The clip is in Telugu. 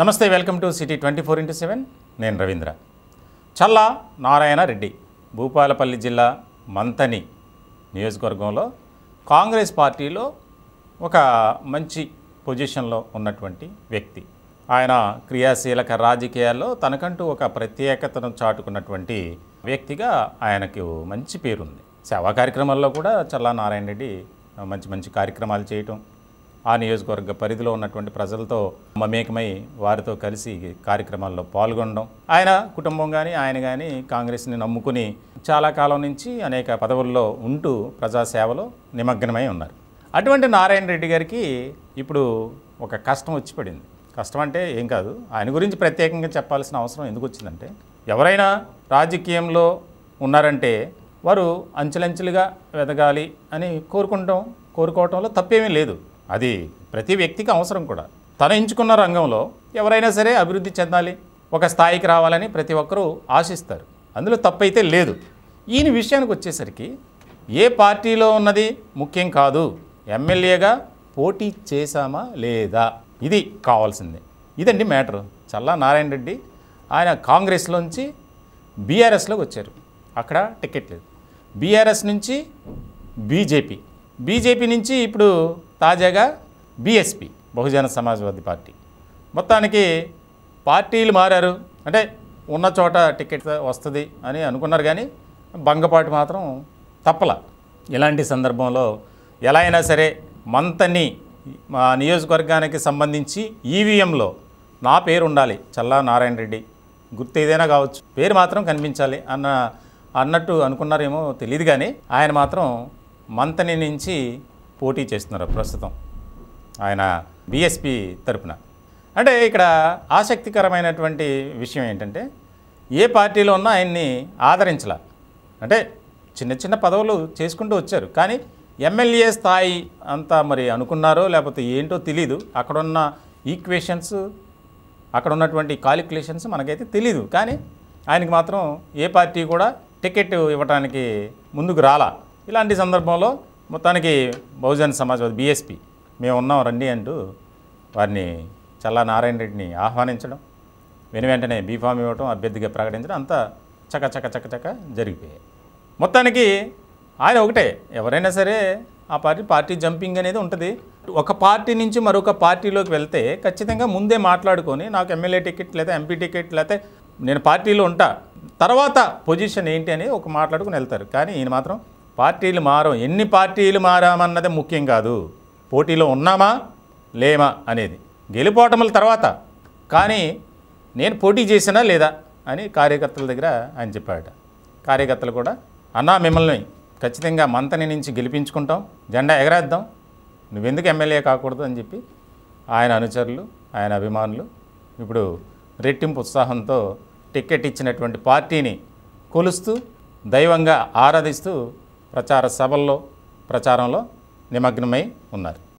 నమస్తే welcome to city twenty four into seven నేను రవీంద్ర చల్లా నారాయణ రెడ్డి భూపాలపల్లి జిల్లా మంతని నియోజకవర్గంలో కాంగ్రెస్ పార్టీలో ఒక మంచి పొజిషన్లో ఉన్నటువంటి వ్యక్తి ఆయన క్రియాశీలక రాజకీయాల్లో తనకంటూ ఒక ప్రత్యేకతను చాటుకున్నటువంటి వ్యక్తిగా ఆయనకు మంచి పేరుంది సేవా కార్యక్రమాల్లో కూడా చల్లా నారాయణ రెడ్డి మంచి మంచి కార్యక్రమాలు చేయటం ఆ నియోజకవర్గ పరిధిలో ఉన్నటువంటి ప్రజలతో మమేకమై వారితో కలిసి కార్యక్రమాల్లో పాల్గొనడం ఆయన కుటుంబం కానీ ఆయన కానీ కాంగ్రెస్ని నమ్ముకుని చాలా కాలం నుంచి అనేక పదవుల్లో ఉంటూ ప్రజాసేవలో నిమగ్నమై ఉన్నారు అటువంటి నారాయణ రెడ్డి గారికి ఇప్పుడు ఒక కష్టం వచ్చి పడింది కష్టం అంటే ఏం కాదు ఆయన గురించి ప్రత్యేకంగా చెప్పాల్సిన అవసరం ఎందుకు వచ్చిందంటే ఎవరైనా రాజకీయంలో ఉన్నారంటే వారు అంచెలంచెలుగా వెదగాలి అని కోరుకుంటాం కోరుకోవటంలో తప్పేమీ లేదు అది ప్రతి వ్యక్తికి అవసరం కూడా తన ఎంచుకున్న రంగంలో ఎవరైనా సరే అభివృద్ధి చెందాలి ఒక స్థాయికి రావాలని ప్రతి ఒక్కరూ ఆశిస్తారు అందులో తప్పైతే లేదు ఈయన విషయానికి వచ్చేసరికి ఏ పార్టీలో ఉన్నది ముఖ్యం కాదు ఎమ్మెల్యేగా పోటీ చేశామా లేదా ఇది కావాల్సింది ఇదండి మ్యాటర్ చల్లా నారాయణ రెడ్డి ఆయన కాంగ్రెస్లోంచి బీఆర్ఎస్లోకి వచ్చారు అక్కడ టికెట్ లేదు బీఆర్ఎస్ నుంచి బీజేపీ బీజేపీ నుంచి ఇప్పుడు తాజాగా బీఎస్పీ బహుజన సమాజ్వాదీ పార్టీ మొత్తానికి పార్టీలు మారారు అంటే ఉన్న చోట టికెట్ వస్తుంది అని అనుకున్నారు కానీ బంగపాటి మాత్రం తప్పల ఇలాంటి సందర్భంలో ఎలా అయినా సరే మంతని మా నియోజకవర్గానికి సంబంధించి ఈవీఎంలో నా పేరు ఉండాలి చల్లా నారాయణ రెడ్డి గుర్తు ఏదైనా కావచ్చు పేరు మాత్రం కనిపించాలి అన్న అన్నట్టు అనుకున్నారేమో తెలియదు కానీ ఆయన మాత్రం మంతని నుంచి పోటీ చేస్తున్నారు ప్రస్తుతం ఆయన బీఎస్పీ తరపున అంటే ఇక్కడ ఆసక్తికరమైనటువంటి విషయం ఏంటంటే ఏ పార్టీలో ఉన్నా ఆయన్ని ఆదరించాల అంటే చిన్న చిన్న పదవులు చేసుకుంటూ వచ్చారు కానీ ఎమ్మెల్యే స్థాయి అంతా మరి అనుకున్నారో లేకపోతే ఏంటో తెలీదు అక్కడున్న ఈక్వేషన్స్ అక్కడ ఉన్నటువంటి కాలిక్యులేషన్స్ మనకైతే తెలీదు కానీ ఆయనకి మాత్రం ఏ పార్టీ కూడా టికెట్ ఇవ్వడానికి ముందుకు రాలా ఇలాంటి సందర్భంలో మొత్తానికి బహుజన్ సమాజ్వాది బీఎస్పీ మేము ఉన్నాం రండి అంటూ వారిని చల్లా నారాయణ రెడ్డిని ఆహ్వానించడం వెను వెంటనే బీఫామ్ ఇవ్వడం అభ్యర్థిగా ప్రకటించడం అంతా చక చక చక చక జరిగిపోయాయి మొత్తానికి ఆయన ఒకటే ఎవరైనా సరే ఆ పార్టీ పార్టీ జంపింగ్ అనేది ఉంటుంది ఒక పార్టీ నుంచి మరొక పార్టీలోకి వెళ్తే ఖచ్చితంగా ముందే మాట్లాడుకొని నాకు ఎమ్మెల్యే టికెట్ లేదా ఎంపీ టికెట్ లేకపోతే నేను పార్టీలో ఉంటా తర్వాత పొజిషన్ ఏంటి అని ఒక మాట్లాడుకుని వెళ్తారు కానీ ఈయన మాత్రం పార్టీలు మారం ఎన్ని పార్టీలు మారామన్నది ముఖ్యం కాదు పోటీలో ఉన్నామా లేమా అనేది గెలిపోవటముల తర్వాత కానీ నేను పోటీ చేసినా లేదా అని కార్యకర్తల దగ్గర ఆయన చెప్పాడట కార్యకర్తలు కూడా అన్నా మిమ్మల్ని ఖచ్చితంగా మంతని నుంచి గెలిపించుకుంటాం జెండా ఎగరేద్దాం నువ్వెందుకు ఎమ్మెల్యే కాకూడదు అని చెప్పి ఆయన అనుచరులు ఆయన అభిమానులు ఇప్పుడు రెట్టింపు ఉత్సాహంతో టిక్కెట్ ఇచ్చినటువంటి పార్టీని కొలుస్తూ దైవంగా ఆరాధిస్తూ ప్రచార సభల్లో ప్రచారంలో నిమగ్నమై ఉన్నారు